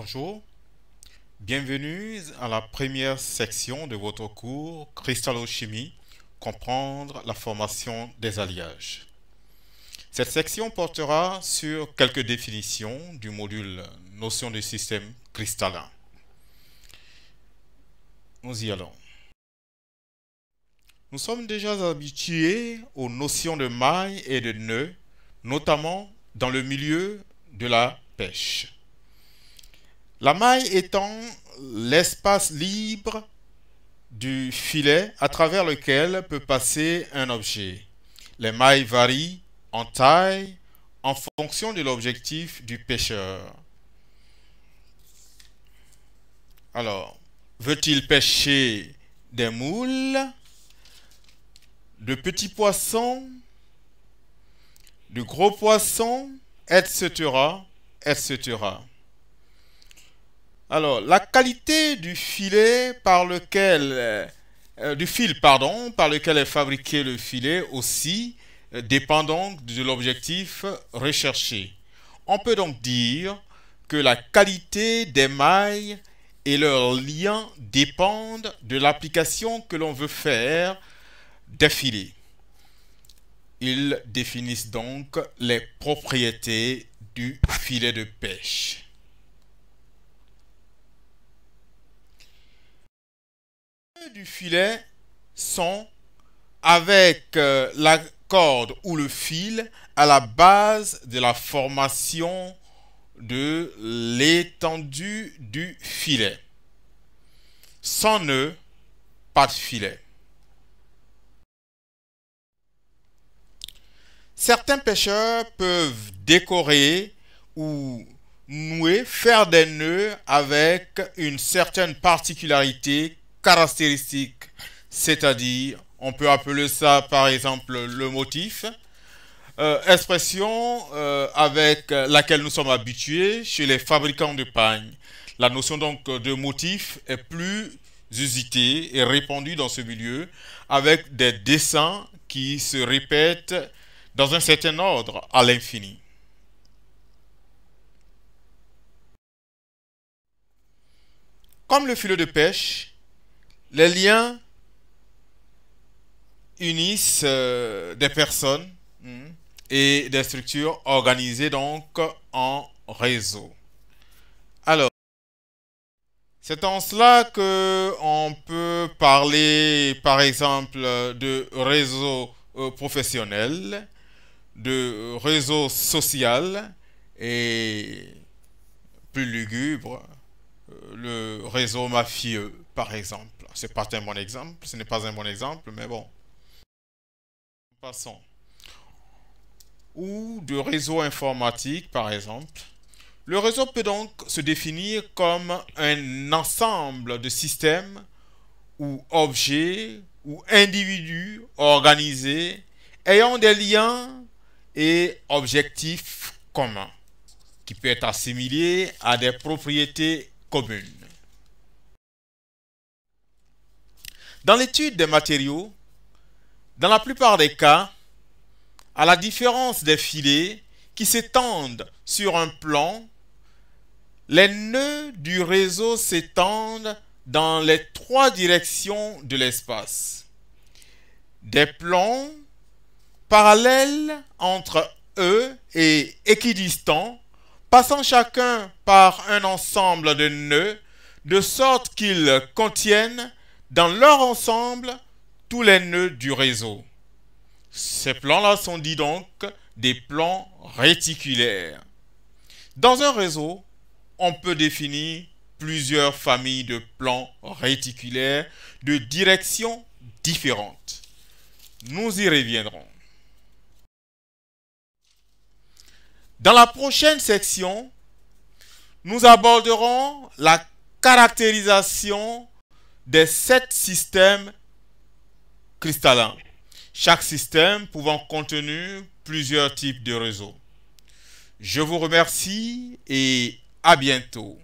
Bonjour, bienvenue à la première section de votre cours Cristallochimie, comprendre la formation des alliages. Cette section portera sur quelques définitions du module Notion de système cristallin. Nous y allons. Nous sommes déjà habitués aux notions de mailles et de nœuds, notamment dans le milieu de la pêche. La maille étant l'espace libre du filet à travers lequel peut passer un objet. Les mailles varient en taille en fonction de l'objectif du pêcheur. Alors, veut-il pêcher des moules, de petits poissons, de gros poissons, etc., etc. Alors, la qualité du filet par lequel, euh, euh, du fil, pardon, par lequel est fabriqué le filet aussi euh, dépend donc de l'objectif recherché. On peut donc dire que la qualité des mailles et leurs liens dépendent de l'application que l'on veut faire des filets. Ils définissent donc les propriétés du filet de pêche. du filet sont avec euh, la corde ou le fil à la base de la formation de l'étendue du filet. Sans nœud, pas de filet. Certains pêcheurs peuvent décorer ou nouer, faire des nœuds avec une certaine particularité caractéristique, c'est-à-dire, on peut appeler ça par exemple le motif, euh, expression euh, avec laquelle nous sommes habitués chez les fabricants de pagne. La notion donc de motif est plus usitée et répandue dans ce milieu avec des dessins qui se répètent dans un certain ordre à l'infini. Comme le filet de pêche, les liens unissent euh, des personnes hmm, et des structures organisées donc en réseau. Alors, c'est en cela que on peut parler, par exemple, de réseau euh, professionnel, de réseau social et plus lugubre, euh, le réseau mafieux par exemple. C'est pas un bon exemple, ce n'est pas un bon exemple, mais bon. Passons. Ou de réseau informatique, par exemple. Le réseau peut donc se définir comme un ensemble de systèmes ou objets ou individus organisés ayant des liens et objectifs communs qui peut être assimilé à des propriétés communes. Dans l'étude des matériaux, dans la plupart des cas, à la différence des filets qui s'étendent sur un plan, les nœuds du réseau s'étendent dans les trois directions de l'espace. Des plans parallèles entre eux et équidistants, passant chacun par un ensemble de nœuds, de sorte qu'ils contiennent dans leur ensemble tous les nœuds du réseau. Ces plans-là sont dits donc des plans réticulaires. Dans un réseau, on peut définir plusieurs familles de plans réticulaires de directions différentes. Nous y reviendrons. Dans la prochaine section, nous aborderons la caractérisation des sept systèmes cristallins, chaque système pouvant contenir plusieurs types de réseaux. Je vous remercie et à bientôt.